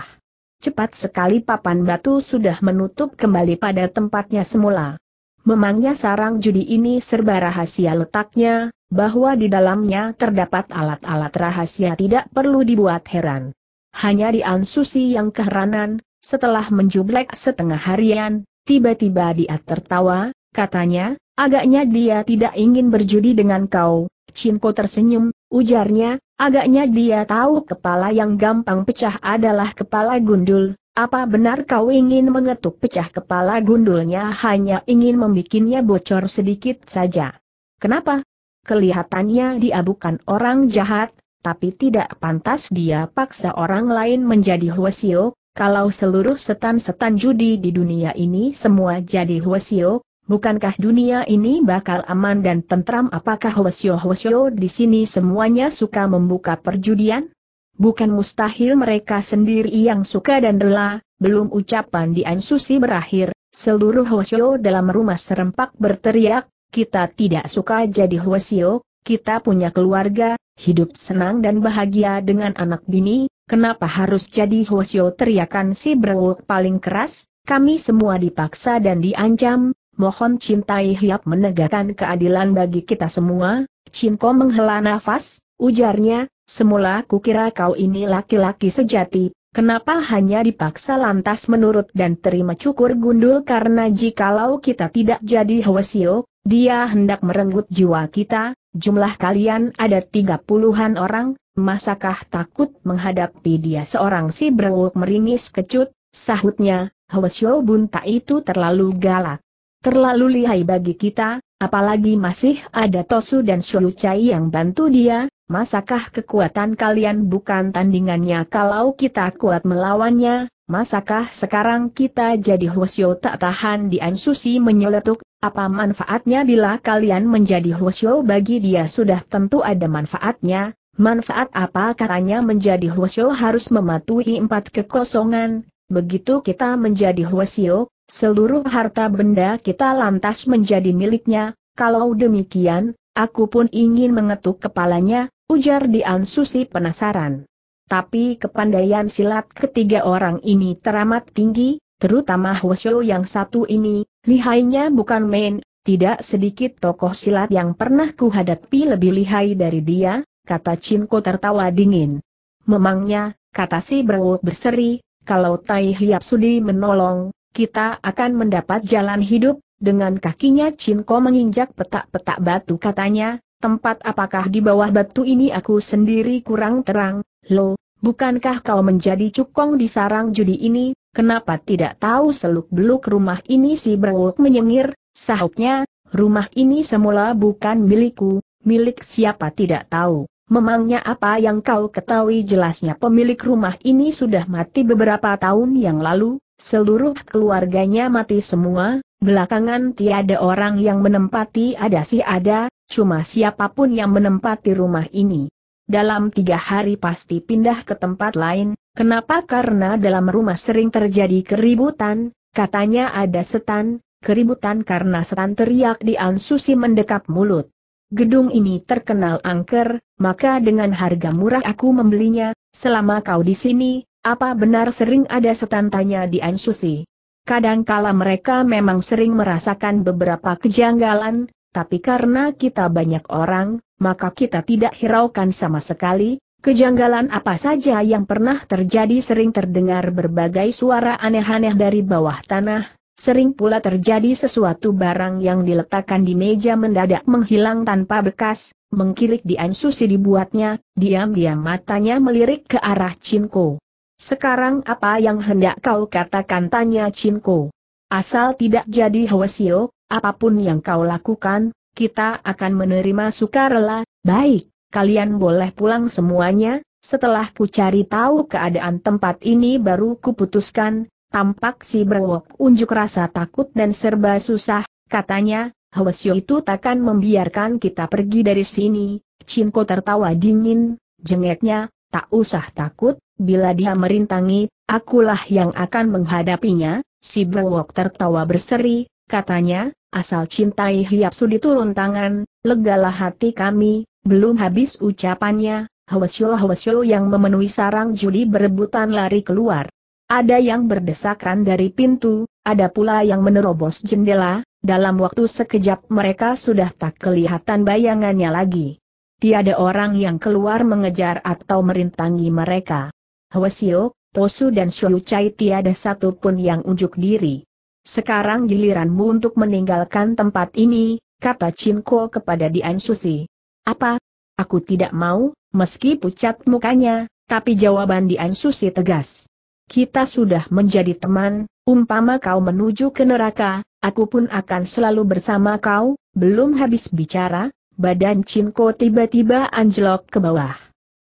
Cepat sekali papan batu sudah menutup kembali pada tempatnya semula. Memangnya sarang judi ini serba rahasia letaknya, bahwa di dalamnya terdapat alat-alat rahasia tidak perlu dibuat heran. Hanya di Ansusi yang keheranan, setelah menjublek setengah harian, tiba-tiba dia tertawa, katanya, agaknya dia tidak ingin berjudi dengan kau. Cinko tersenyum, Ujarnya, agaknya dia tahu kepala yang gampang pecah adalah kepala gundul. Apa benar kau ingin mengetuk pecah kepala gundulnya hanya ingin membikinnya bocor sedikit saja? Kenapa? Kelihatannya dia bukan orang jahat, tapi tidak pantas dia paksa orang lain menjadi huasio, kalau seluruh setan-setan judi di dunia ini semua jadi huasio, Bukankah dunia ini bakal aman dan tentram apakah Hwasyo-Hwasyo di sini semuanya suka membuka perjudian? Bukan mustahil mereka sendiri yang suka dan rela, belum ucapan di Ansusi berakhir, seluruh Hwasyo dalam rumah serempak berteriak, kita tidak suka jadi Hwasyo, kita punya keluarga, hidup senang dan bahagia dengan anak bini, kenapa harus jadi Hwasyo teriakan si Brewok paling keras, kami semua dipaksa dan diancam, mohon cintai hiap menegakkan keadilan bagi kita semua, Cinko menghela nafas, ujarnya, semula kukira kau ini laki-laki sejati, kenapa hanya dipaksa lantas menurut dan terima cukur gundul karena jikalau kita tidak jadi Hwasio, dia hendak merenggut jiwa kita, jumlah kalian ada tiga puluhan orang, masakah takut menghadapi dia seorang si berwuk meringis kecut, sahutnya, Hwasio bunta itu terlalu galak. Terlalu lihai bagi kita, apalagi masih ada Tosu dan Shuyucai Chai yang bantu dia, masakah kekuatan kalian bukan tandingannya kalau kita kuat melawannya, masakah sekarang kita jadi Hwasyo tak tahan di Ansusi menyeletuk, apa manfaatnya bila kalian menjadi Hwasyo bagi dia sudah tentu ada manfaatnya, manfaat apa karanya menjadi Hwasyo harus mematuhi empat kekosongan, begitu kita menjadi Hwasyo, Seluruh harta benda kita lantas menjadi miliknya, kalau demikian, aku pun ingin mengetuk kepalanya, ujar Dian Susi penasaran. Tapi kepandaian silat ketiga orang ini teramat tinggi, terutama Hwasyo yang satu ini, lihainya bukan main, tidak sedikit tokoh silat yang pernah kuhadapi lebih lihai dari dia, kata Cinko tertawa dingin. Memangnya, kata si Berwok berseri, kalau Tai Hiap Sudi menolong, kita akan mendapat jalan hidup, dengan kakinya Cinko menginjak petak-petak batu katanya, tempat apakah di bawah batu ini aku sendiri kurang terang, lo, bukankah kau menjadi cukong di sarang judi ini, kenapa tidak tahu seluk-beluk rumah ini si Brewok menyengir, sahutnya, rumah ini semula bukan milikku, milik siapa tidak tahu. Memangnya apa yang kau ketahui jelasnya pemilik rumah ini sudah mati beberapa tahun yang lalu, Seluruh keluarganya mati semua, belakangan tiada orang yang menempati ada sih ada, cuma siapapun yang menempati rumah ini. Dalam tiga hari pasti pindah ke tempat lain, kenapa karena dalam rumah sering terjadi keributan, katanya ada setan, keributan karena setan teriak di Ansusi mendekap mulut. Gedung ini terkenal angker, maka dengan harga murah aku membelinya, selama kau di sini, apa benar sering ada setan tanya di Ansusi? Kadangkala mereka memang sering merasakan beberapa kejanggalan, tapi karena kita banyak orang, maka kita tidak hiraukan sama sekali, kejanggalan apa saja yang pernah terjadi sering terdengar berbagai suara aneh-aneh dari bawah tanah, sering pula terjadi sesuatu barang yang diletakkan di meja mendadak menghilang tanpa bekas, mengkilik di ansusi dibuatnya, diam-diam matanya melirik ke arah Chinko. Sekarang apa yang hendak kau katakan tanya Cinko. Asal tidak jadi Hwasio, apapun yang kau lakukan, kita akan menerima sukarela, baik, kalian boleh pulang semuanya, setelah ku cari tahu keadaan tempat ini baru kuputuskan, tampak si berwok unjuk rasa takut dan serba susah, katanya, Hwasio itu takkan membiarkan kita pergi dari sini, Cinko tertawa dingin, jengeknya, tak usah takut, bila dia merintangi, akulah yang akan menghadapinya, si Brewok tertawa berseri, katanya, asal cintai hiap sudi turun tangan, legalah hati kami, belum habis ucapannya, Hwasyul-hwasyul yang memenuhi sarang judi berebutan lari keluar. Ada yang berdesakan dari pintu, ada pula yang menerobos jendela, dalam waktu sekejap mereka sudah tak kelihatan bayangannya lagi tiada orang yang keluar mengejar atau merintangi mereka. Hwasio, Tosu dan Chai tiada pun yang unjuk diri. Sekarang giliranmu untuk meninggalkan tempat ini, kata Chinko kepada Dian Susi. Apa? Aku tidak mau, meski pucat mukanya, tapi jawaban Dian Susi tegas. Kita sudah menjadi teman, umpama kau menuju ke neraka, aku pun akan selalu bersama kau, belum habis bicara, Badan Cinko tiba-tiba anjlok ke bawah.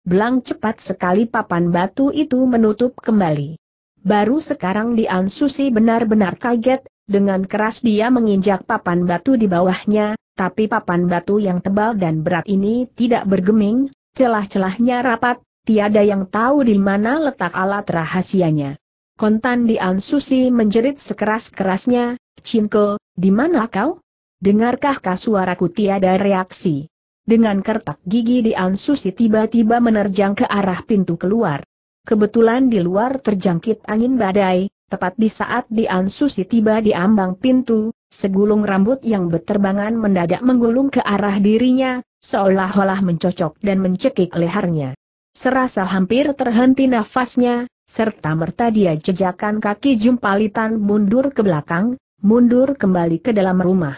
Belang cepat sekali papan batu itu menutup kembali. Baru sekarang Dian Susi benar-benar kaget, dengan keras dia menginjak papan batu di bawahnya, tapi papan batu yang tebal dan berat ini tidak bergeming, celah-celahnya rapat, tiada yang tahu di mana letak alat rahasianya. Kontan Dian Susi menjerit sekeras-kerasnya, Cinko, di mana kau? Dengarkah suaraku tiada reaksi? Dengan kertak gigi di Susi tiba-tiba menerjang ke arah pintu keluar. Kebetulan di luar terjangkit angin badai, tepat di saat di Susi tiba di ambang pintu, segulung rambut yang berterbangan mendadak menggulung ke arah dirinya, seolah-olah mencocok dan mencekik lehernya. Serasa hampir terhenti nafasnya, serta merta dia jejakan kaki jumpalitan mundur ke belakang, mundur kembali ke dalam rumah.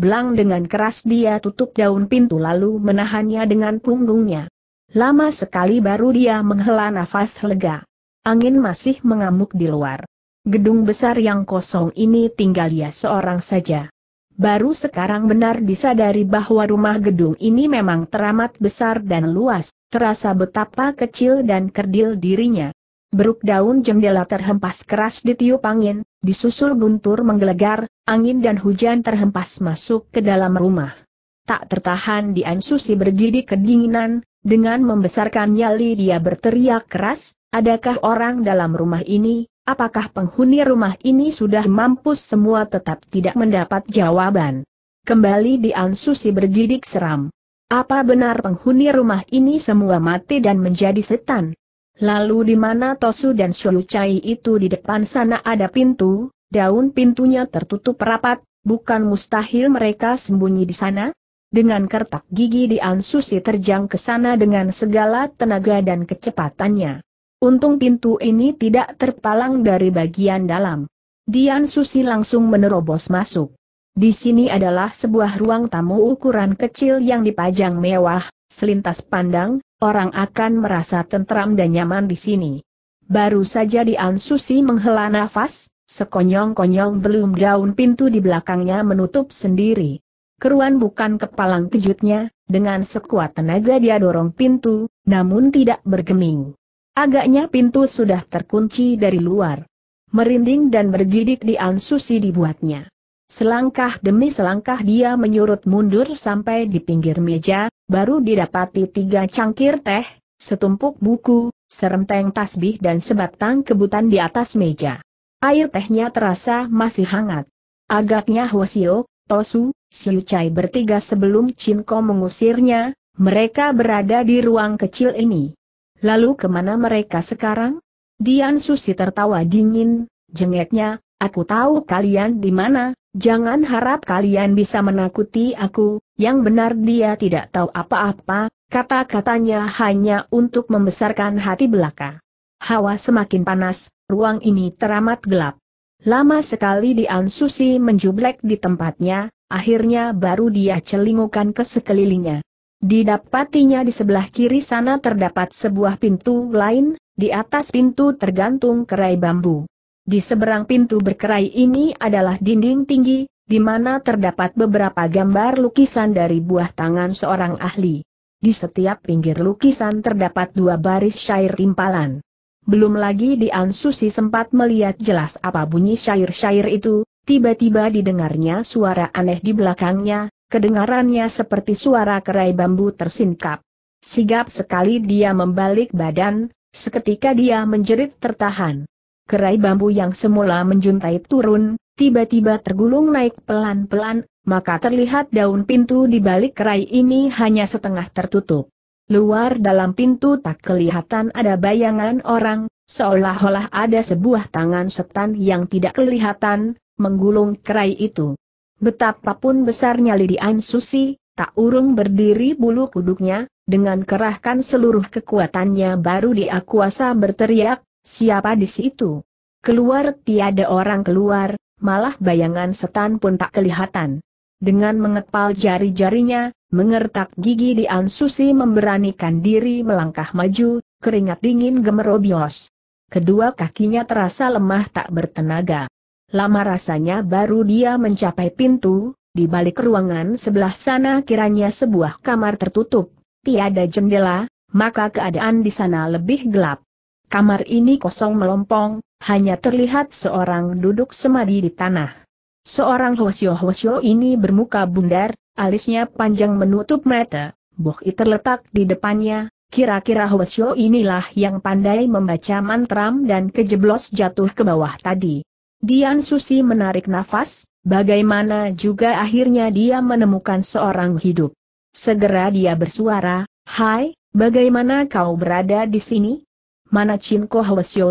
Belang dengan keras dia tutup daun pintu lalu menahannya dengan punggungnya. Lama sekali baru dia menghela nafas lega. Angin masih mengamuk di luar. Gedung besar yang kosong ini tinggal ia seorang saja. Baru sekarang benar disadari bahwa rumah gedung ini memang teramat besar dan luas, terasa betapa kecil dan kerdil dirinya. Beruk daun jendela terhempas keras di tiup angin, disusul guntur menggelegar, angin dan hujan terhempas masuk ke dalam rumah. Tak tertahan Dian Susi bergidi kedinginan, dengan membesarkan nyali dia berteriak keras, adakah orang dalam rumah ini, apakah penghuni rumah ini sudah mampus semua tetap tidak mendapat jawaban. Kembali Dian Susi bergidik seram. Apa benar penghuni rumah ini semua mati dan menjadi setan? Lalu di mana Tosu dan Shuyucai itu di depan sana ada pintu, daun pintunya tertutup rapat, bukan mustahil mereka sembunyi di sana? Dengan kertak gigi di Ansusi terjang ke sana dengan segala tenaga dan kecepatannya. Untung pintu ini tidak terpalang dari bagian dalam. Dian Susi langsung menerobos masuk. Di sini adalah sebuah ruang tamu ukuran kecil yang dipajang mewah, selintas pandang, orang akan merasa tentram dan nyaman di sini. Baru saja di Susi menghela nafas, sekonyong-konyong belum daun pintu di belakangnya menutup sendiri. Keruan bukan kepalang kejutnya, dengan sekuat tenaga dia dorong pintu, namun tidak bergeming. Agaknya pintu sudah terkunci dari luar. Merinding dan bergidik di Susi dibuatnya. Selangkah demi selangkah dia menyurut mundur sampai di pinggir meja, baru didapati tiga cangkir teh, setumpuk buku, serenteng tasbih dan sebatang kebutan di atas meja. Air tehnya terasa masih hangat. Agaknya Hwasio, Tosu, Siu Chai bertiga sebelum Chinko mengusirnya, mereka berada di ruang kecil ini. Lalu kemana mereka sekarang? Dian Susi tertawa dingin, jengeknya, Aku tahu kalian di mana, jangan harap kalian bisa menakuti aku, yang benar dia tidak tahu apa-apa, kata-katanya hanya untuk membesarkan hati belaka. Hawa semakin panas, ruang ini teramat gelap. Lama sekali Dian Susi menjublek di tempatnya, akhirnya baru dia celingukan ke sekelilingnya. Didapatinya di sebelah kiri sana terdapat sebuah pintu lain, di atas pintu tergantung kerai bambu. Di seberang pintu berkerai ini adalah dinding tinggi, di mana terdapat beberapa gambar lukisan dari buah tangan seorang ahli. Di setiap pinggir lukisan terdapat dua baris syair timpalan. Belum lagi di Si sempat melihat jelas apa bunyi syair-syair itu, tiba-tiba didengarnya suara aneh di belakangnya, kedengarannya seperti suara kerai bambu tersingkap. Sigap sekali dia membalik badan, seketika dia menjerit tertahan. Kerai bambu yang semula menjuntai turun, tiba-tiba tergulung naik pelan-pelan, maka terlihat daun pintu di balik kerai ini hanya setengah tertutup. Luar dalam pintu tak kelihatan ada bayangan orang, seolah-olah ada sebuah tangan setan yang tidak kelihatan, menggulung kerai itu. Betapapun besarnya Lidian Susi, tak urung berdiri bulu kuduknya, dengan kerahkan seluruh kekuatannya baru dia kuasa berteriak, Siapa di situ? Keluar tiada orang keluar, malah bayangan setan pun tak kelihatan. Dengan mengepal jari-jarinya, mengertak gigi di Ansusi memberanikan diri melangkah maju, keringat dingin gemerobios. Kedua kakinya terasa lemah tak bertenaga. Lama rasanya baru dia mencapai pintu, di balik ruangan sebelah sana kiranya sebuah kamar tertutup, tiada jendela, maka keadaan di sana lebih gelap. Kamar ini kosong melompong, hanya terlihat seorang duduk semadi di tanah. Seorang hosyo-hosyo ini bermuka bundar, alisnya panjang menutup mata, bohi terletak di depannya, kira-kira hosyo inilah yang pandai membaca mantram dan kejeblos jatuh ke bawah tadi. Dian Susi menarik nafas, bagaimana juga akhirnya dia menemukan seorang hidup. Segera dia bersuara, Hai, bagaimana kau berada di sini? Mana Chin Ko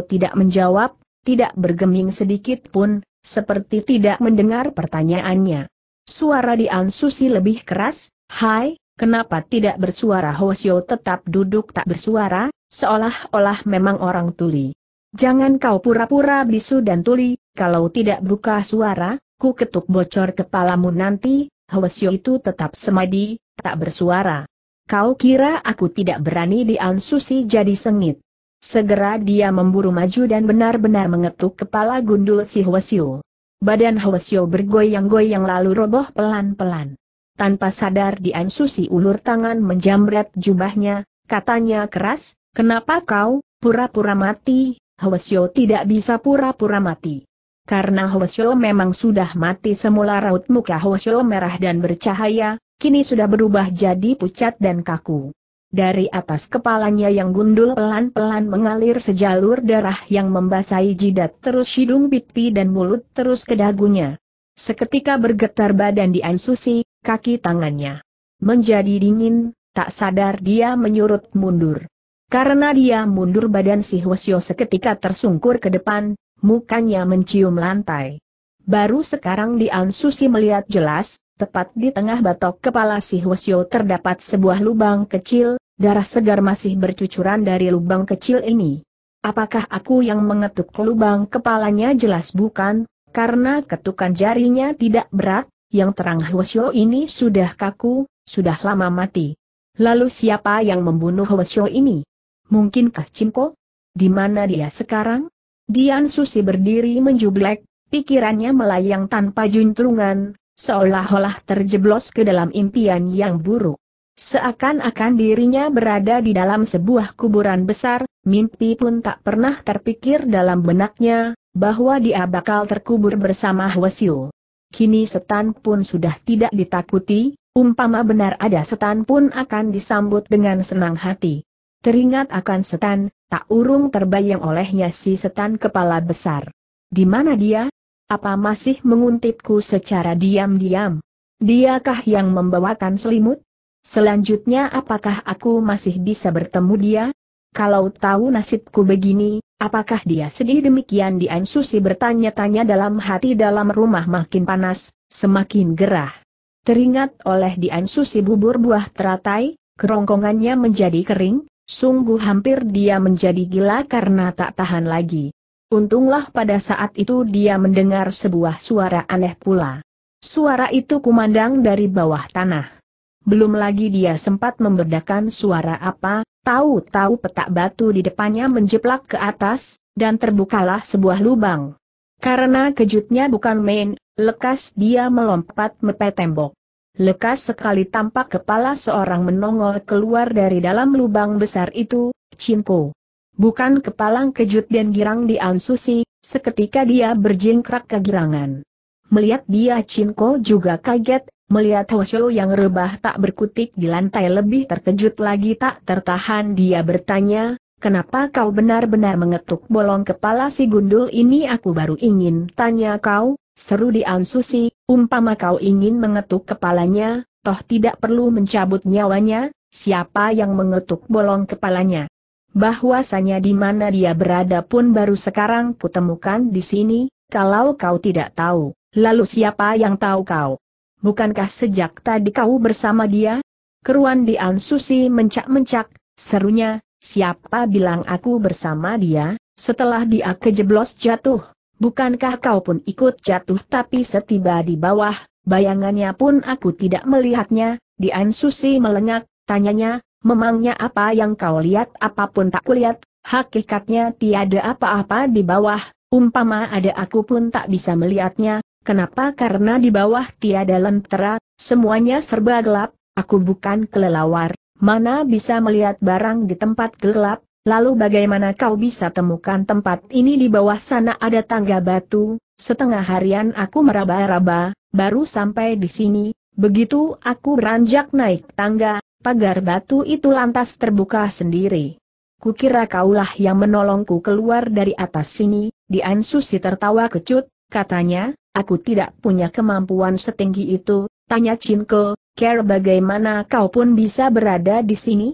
tidak menjawab, tidak bergeming sedikit pun, seperti tidak mendengar pertanyaannya. Suara di Susi lebih keras, Hai, kenapa tidak bersuara Hwasyo tetap duduk tak bersuara, seolah-olah memang orang tuli. Jangan kau pura-pura bisu dan tuli, kalau tidak buka suara, ku ketuk bocor kepalamu nanti, Hwasyo itu tetap semadi, tak bersuara. Kau kira aku tidak berani di Susi jadi sengit. Segera dia memburu maju dan benar-benar mengetuk kepala gundul si Hwasyo. Badan Hwasyo bergoyang-goyang lalu roboh pelan-pelan. Tanpa sadar diansusi ulur tangan menjamret jubahnya, katanya keras, kenapa kau, pura-pura mati, Hwasyo tidak bisa pura-pura mati. Karena Hwasyo memang sudah mati semula raut muka Hwasyo merah dan bercahaya, kini sudah berubah jadi pucat dan kaku. Dari atas kepalanya yang gundul pelan-pelan mengalir sejalur darah yang membasahi jidat terus hidung pipi dan mulut terus ke dagunya. Seketika bergetar badan di Ansusi, kaki tangannya. Menjadi dingin, tak sadar dia menyurut mundur. Karena dia mundur badan si Hwasyo seketika tersungkur ke depan, mukanya mencium lantai. Baru sekarang di Ansusi melihat jelas, tepat di tengah batok kepala si Hwasyo terdapat sebuah lubang kecil, Darah segar masih bercucuran dari lubang kecil ini. Apakah aku yang mengetuk lubang kepalanya jelas bukan, karena ketukan jarinya tidak berat, yang terang Hwasyo ini sudah kaku, sudah lama mati. Lalu siapa yang membunuh Hwasyo ini? Mungkinkah Cimko? Di mana dia sekarang? Dian Susi berdiri menjublek, pikirannya melayang tanpa juntrungan, seolah-olah terjeblos ke dalam impian yang buruk. Seakan-akan dirinya berada di dalam sebuah kuburan besar, mimpi pun tak pernah terpikir dalam benaknya, bahwa dia bakal terkubur bersama Hwasyu. Kini setan pun sudah tidak ditakuti, umpama benar ada setan pun akan disambut dengan senang hati. Teringat akan setan, tak urung terbayang olehnya si setan kepala besar. Di mana dia? Apa masih menguntitku secara diam-diam? Diakah yang membawakan selimut? Selanjutnya apakah aku masih bisa bertemu dia? Kalau tahu nasibku begini, apakah dia sedih demikian Dian Susi bertanya-tanya dalam hati dalam rumah makin panas, semakin gerah. Teringat oleh Dian Susi bubur buah teratai, kerongkongannya menjadi kering, sungguh hampir dia menjadi gila karena tak tahan lagi. Untunglah pada saat itu dia mendengar sebuah suara aneh pula. Suara itu kumandang dari bawah tanah belum lagi dia sempat membedakan suara apa, tahu-tahu petak batu di depannya menjeplak ke atas, dan terbukalah sebuah lubang. Karena kejutnya bukan main, lekas dia melompat mepet tembok. Lekas sekali tampak kepala seorang menongol keluar dari dalam lubang besar itu, Cinko. Bukan kepalang kejut dan girang di Ansusi, seketika dia berjingkrak kegirangan. Melihat dia Cinko juga kaget, Melihat Hosho yang rebah tak berkutik di lantai lebih terkejut lagi tak tertahan dia bertanya, kenapa kau benar-benar mengetuk bolong kepala si gundul ini aku baru ingin tanya kau, seru di Ansusi, umpama kau ingin mengetuk kepalanya, toh tidak perlu mencabut nyawanya, siapa yang mengetuk bolong kepalanya. Bahwasanya di mana dia berada pun baru sekarang kutemukan di sini, kalau kau tidak tahu, lalu siapa yang tahu kau? bukankah sejak tadi kau bersama dia? Keruan di Ansusi mencak-mencak, serunya, siapa bilang aku bersama dia, setelah dia kejeblos jatuh, bukankah kau pun ikut jatuh tapi setiba di bawah, bayangannya pun aku tidak melihatnya, di Ansusi melengak, tanyanya, memangnya apa yang kau lihat apapun tak kulihat, hakikatnya tiada apa-apa di bawah, umpama ada aku pun tak bisa melihatnya, Kenapa? Karena di bawah tiada lentera, semuanya serba gelap, aku bukan kelelawar, mana bisa melihat barang di tempat gelap, lalu bagaimana kau bisa temukan tempat ini di bawah sana ada tangga batu, setengah harian aku meraba-raba, baru sampai di sini, begitu aku beranjak naik tangga, pagar batu itu lantas terbuka sendiri. Kukira kaulah yang menolongku keluar dari atas sini, di Ansusi tertawa kecut, katanya, Aku tidak punya kemampuan setinggi itu, tanya Cinko, care bagaimana kau pun bisa berada di sini?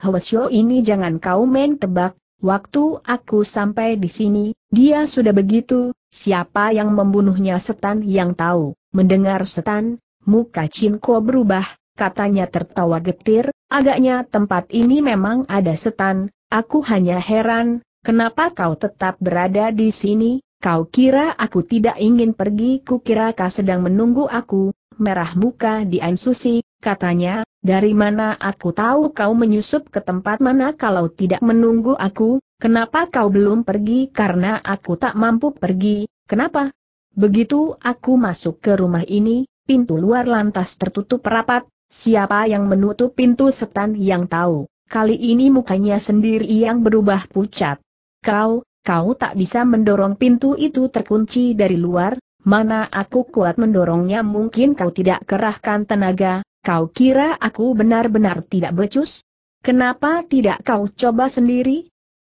Hwasyo ini jangan kau main tebak, waktu aku sampai di sini, dia sudah begitu, siapa yang membunuhnya setan yang tahu, mendengar setan, muka Cinko berubah, katanya tertawa getir, agaknya tempat ini memang ada setan, aku hanya heran, kenapa kau tetap berada di sini? Kau kira aku tidak ingin pergi, ku kira kau sedang menunggu aku, merah muka Dian Susi, katanya, dari mana aku tahu kau menyusup ke tempat mana kalau tidak menunggu aku, kenapa kau belum pergi karena aku tak mampu pergi, kenapa? Begitu aku masuk ke rumah ini, pintu luar lantas tertutup rapat, siapa yang menutup pintu setan yang tahu, kali ini mukanya sendiri yang berubah pucat. Kau, kau tak bisa mendorong pintu itu terkunci dari luar, mana aku kuat mendorongnya mungkin kau tidak kerahkan tenaga, kau kira aku benar-benar tidak becus? Kenapa tidak kau coba sendiri?